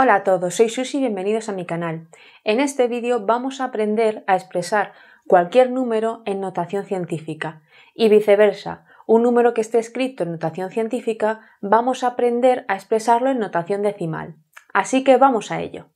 Hola a todos, soy Susi y bienvenidos a mi canal. En este vídeo vamos a aprender a expresar cualquier número en notación científica y viceversa. Un número que esté escrito en notación científica vamos a aprender a expresarlo en notación decimal. Así que vamos a ello.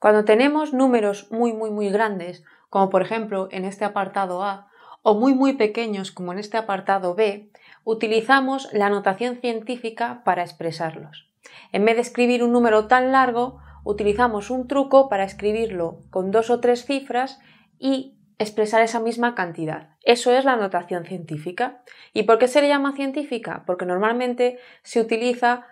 Cuando tenemos números muy muy muy grandes, como por ejemplo en este apartado A, o muy muy pequeños como en este apartado B, utilizamos la notación científica para expresarlos. En vez de escribir un número tan largo, utilizamos un truco para escribirlo con dos o tres cifras y expresar esa misma cantidad. Eso es la notación científica. ¿Y por qué se le llama científica? Porque normalmente se utiliza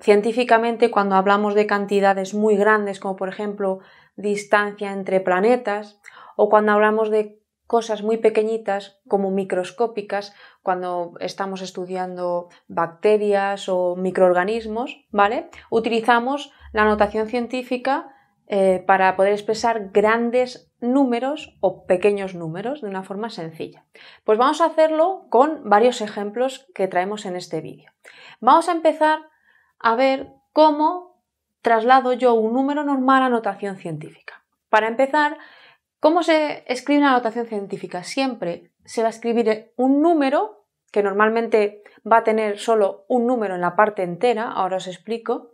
científicamente cuando hablamos de cantidades muy grandes, como por ejemplo distancia entre planetas, o cuando hablamos de cosas muy pequeñitas como microscópicas, cuando estamos estudiando bacterias o microorganismos, ¿vale? Utilizamos la notación científica eh, para poder expresar grandes números o pequeños números de una forma sencilla. Pues vamos a hacerlo con varios ejemplos que traemos en este vídeo. Vamos a empezar a ver cómo traslado yo un número normal a notación científica. Para empezar, ¿cómo se escribe una notación científica? Siempre se va a escribir un número que normalmente va a tener solo un número en la parte entera, ahora os explico,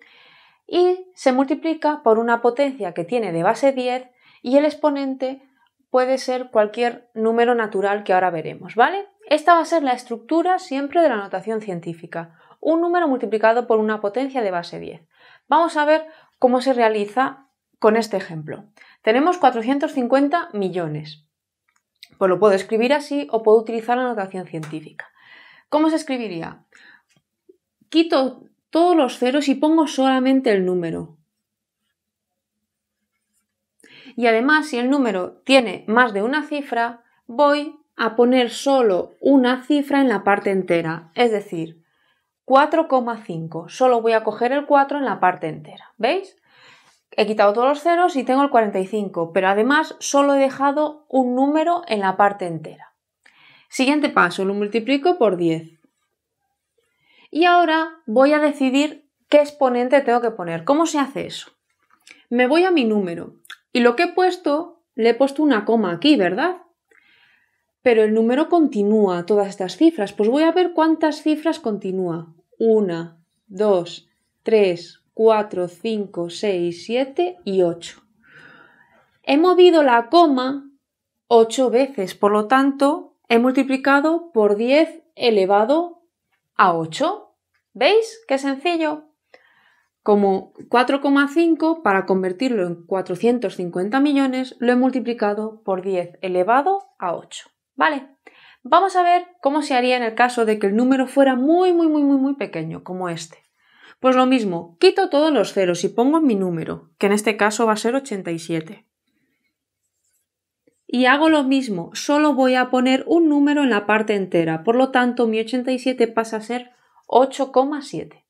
y se multiplica por una potencia que tiene de base 10 y el exponente puede ser cualquier número natural que ahora veremos, ¿vale? Esta va a ser la estructura siempre de la notación científica, un número multiplicado por una potencia de base 10. Vamos a ver cómo se realiza con este ejemplo. Tenemos 450 millones. Pues lo puedo escribir así o puedo utilizar la notación científica. ¿Cómo se escribiría? Quito todos los ceros y pongo solamente el número. Y además, si el número tiene más de una cifra, voy a poner solo una cifra en la parte entera, es decir, 4,5. Solo voy a coger el 4 en la parte entera. ¿Veis? He quitado todos los ceros y tengo el 45, pero además solo he dejado un número en la parte entera. Siguiente paso, lo multiplico por 10. Y ahora voy a decidir qué exponente tengo que poner. ¿Cómo se hace eso? Me voy a mi número y lo que he puesto, le he puesto una coma aquí, ¿verdad? Pero el número continúa, todas estas cifras. Pues voy a ver cuántas cifras continúa. 1, 2, 3, 4, 5, 6, 7 y 8. He movido la coma 8 veces, por lo tanto, he multiplicado por 10 elevado a 8. ¿Veis? ¡Qué sencillo! Como 4,5 para convertirlo en 450 millones lo he multiplicado por 10 elevado a 8. ¿Vale? Vamos a ver cómo se haría en el caso de que el número fuera muy, muy, muy, muy, muy pequeño, como este. Pues lo mismo, quito todos los ceros y pongo mi número, que en este caso va a ser 87 y hago lo mismo, solo voy a poner un número en la parte entera, por lo tanto mi 87 pasa a ser 8,7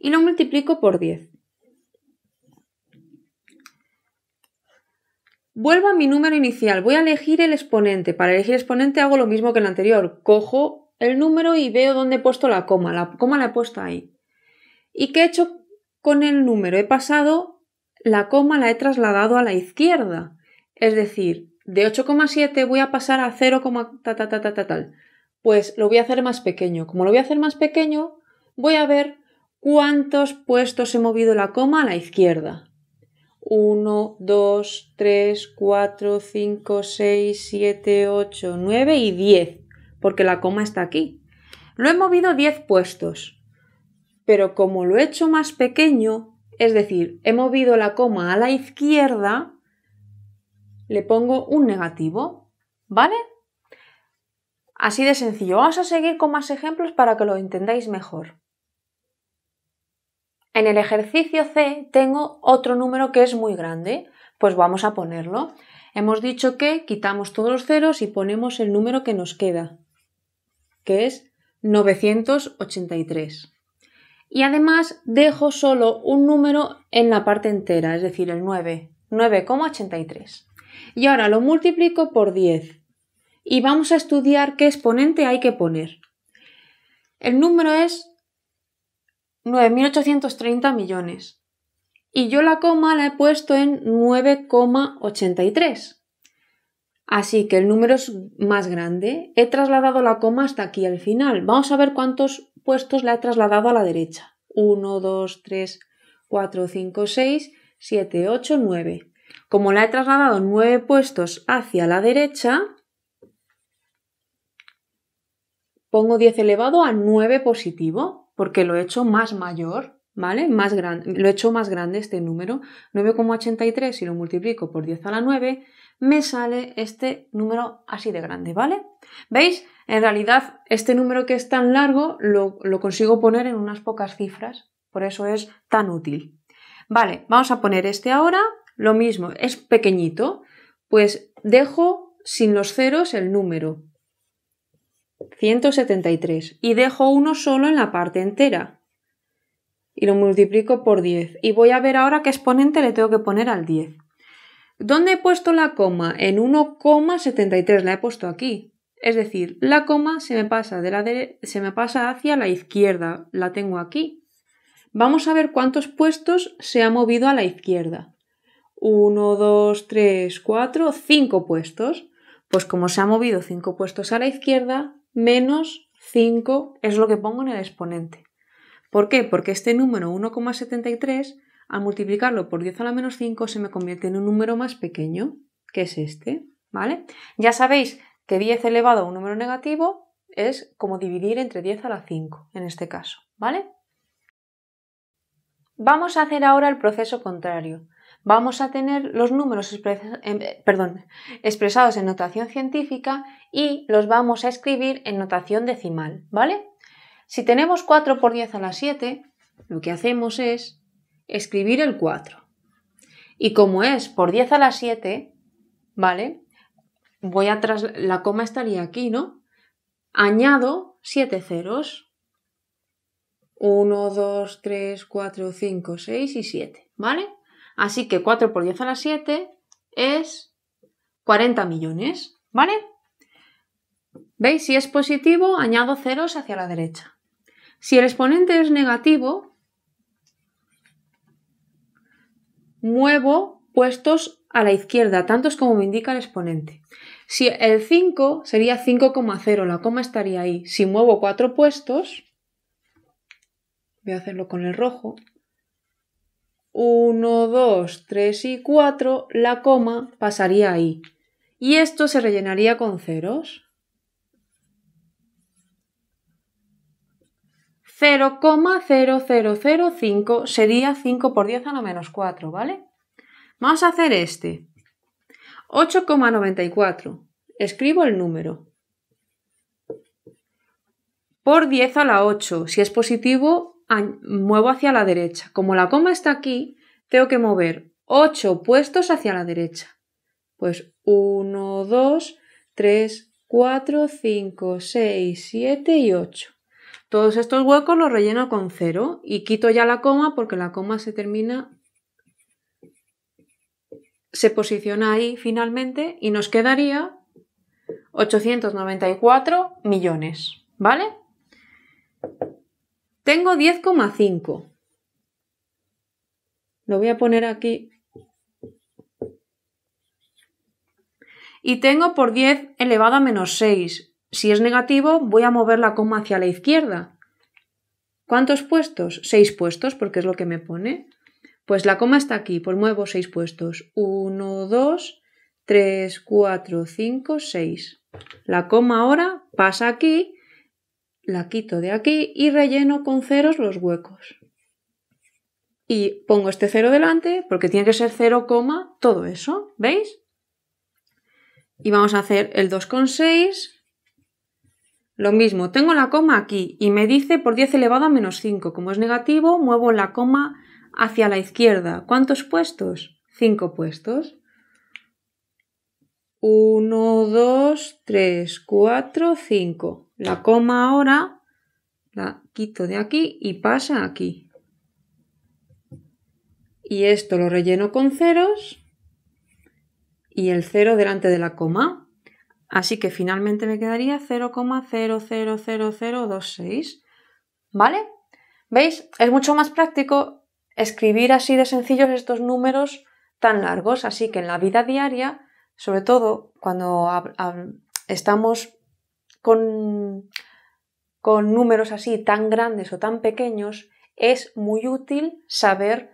y lo multiplico por 10. Vuelvo a mi número inicial, voy a elegir el exponente. Para elegir exponente hago lo mismo que el anterior, cojo el número y veo dónde he puesto la coma, la coma la he puesto ahí. ¿Y qué he hecho con el número? He pasado, la coma la he trasladado a la izquierda, es decir, de 8,7 voy a pasar a 0, ta, ta, ta, ta, ta, tal. Pues lo voy a hacer más pequeño. Como lo voy a hacer más pequeño, voy a ver cuántos puestos he movido la coma a la izquierda. 1, 2, 3, 4, 5, 6, 7, 8, 9 y 10, porque la coma está aquí. Lo he movido 10 puestos, pero como lo he hecho más pequeño, es decir, he movido la coma a la izquierda, le pongo un negativo, ¿vale? Así de sencillo. Vamos a seguir con más ejemplos para que lo entendáis mejor. En el ejercicio C tengo otro número que es muy grande, pues vamos a ponerlo. Hemos dicho que quitamos todos los ceros y ponemos el número que nos queda, que es 983. Y además dejo solo un número en la parte entera, es decir, el 9, 9,83. Y ahora lo multiplico por 10. Y vamos a estudiar qué exponente hay que poner. El número es 9.830 millones. Y yo la coma la he puesto en 9,83. Así que el número es más grande. He trasladado la coma hasta aquí al final. Vamos a ver cuántos puestos la he trasladado a la derecha. 1, 2, 3, 4, 5, 6, 7, 8, 9. Como la he trasladado nueve puestos hacia la derecha, pongo 10 elevado a 9 positivo, porque lo he hecho más mayor, ¿vale? Más lo he hecho más grande este número. 9,83, si lo multiplico por 10 a la 9, me sale este número así de grande, ¿vale? ¿Veis? En realidad, este número que es tan largo lo, lo consigo poner en unas pocas cifras, por eso es tan útil. Vale, vamos a poner este ahora lo mismo, es pequeñito, pues dejo sin los ceros el número. 173. Y dejo uno solo en la parte entera. Y lo multiplico por 10. Y voy a ver ahora qué exponente le tengo que poner al 10. ¿Dónde he puesto la coma? En 1,73 la he puesto aquí. Es decir, la coma se me, pasa de la se me pasa hacia la izquierda, la tengo aquí. Vamos a ver cuántos puestos se ha movido a la izquierda. 1, 2, 3, 4, 5 puestos. Pues como se ha movido 5 puestos a la izquierda, menos 5 es lo que pongo en el exponente. ¿Por qué? Porque este número 1,73, al multiplicarlo por 10 a la menos 5, se me convierte en un número más pequeño, que es este. ¿Vale? Ya sabéis que 10 elevado a un número negativo es como dividir entre 10 a la 5, en este caso. ¿Vale? Vamos a hacer ahora el proceso contrario vamos a tener los números em, eh, perdón, expresados en notación científica y los vamos a escribir en notación decimal, ¿vale? Si tenemos 4 por 10 a la 7, lo que hacemos es escribir el 4. Y como es por 10 a la 7, ¿vale? Voy atrás, la coma estaría aquí, ¿no? Añado 7 ceros. 1, 2, 3, 4, 5, 6 y 7, ¿vale? Así que 4 por 10 a la 7 es 40 millones, ¿vale? ¿Veis? Si es positivo, añado ceros hacia la derecha. Si el exponente es negativo, muevo puestos a la izquierda, tantos como me indica el exponente. Si el 5 sería 5,0, la coma estaría ahí. Si muevo 4 puestos, voy a hacerlo con el rojo, 1, 2, 3 y 4, la coma pasaría ahí. Y esto se rellenaría con ceros. 0,0005 sería 5 por 10 a la menos 4, ¿vale? Vamos a hacer este. 8,94. Escribo el número. Por 10 a la 8. Si es positivo, muevo hacia la derecha. Como la coma está aquí, tengo que mover 8 puestos hacia la derecha. Pues 1, 2, 3, 4, 5, 6, 7 y 8. Todos estos huecos los relleno con 0 y quito ya la coma porque la coma se termina, se posiciona ahí finalmente y nos quedaría 894 millones, ¿vale? Tengo 10,5. Lo voy a poner aquí. Y tengo por 10 elevado a menos 6. Si es negativo, voy a mover la coma hacia la izquierda. ¿Cuántos puestos? 6 puestos, porque es lo que me pone. Pues la coma está aquí, pues muevo 6 puestos. 1, 2, 3, 4, 5, 6. La coma ahora pasa aquí la quito de aquí y relleno con ceros los huecos. Y pongo este cero delante porque tiene que ser 0, todo eso, ¿veis? Y vamos a hacer el 2,6. Lo mismo, tengo la coma aquí y me dice por 10 elevado a menos 5. Como es negativo, muevo la coma hacia la izquierda. ¿Cuántos puestos? 5 puestos. 1, 2, 3, 4, 5. La coma ahora la quito de aquí y pasa aquí. Y esto lo relleno con ceros y el cero delante de la coma. Así que finalmente me quedaría 0,000026. ¿Vale? ¿Veis? Es mucho más práctico escribir así de sencillos estos números tan largos. Así que en la vida diaria sobre todo cuando estamos con, números así tan grandes o tan pequeños, es muy útil saber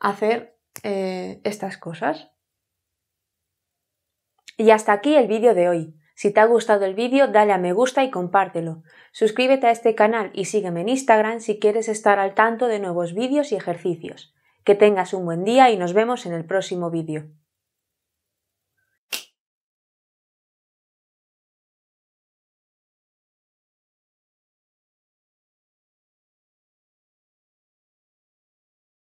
hacer eh, estas cosas. Y hasta aquí el vídeo de hoy. Si te ha gustado el vídeo, dale a me gusta y compártelo. Suscríbete a este canal y sígueme en Instagram si quieres estar al tanto de nuevos vídeos y ejercicios. Que tengas un buen día y nos vemos en el próximo vídeo.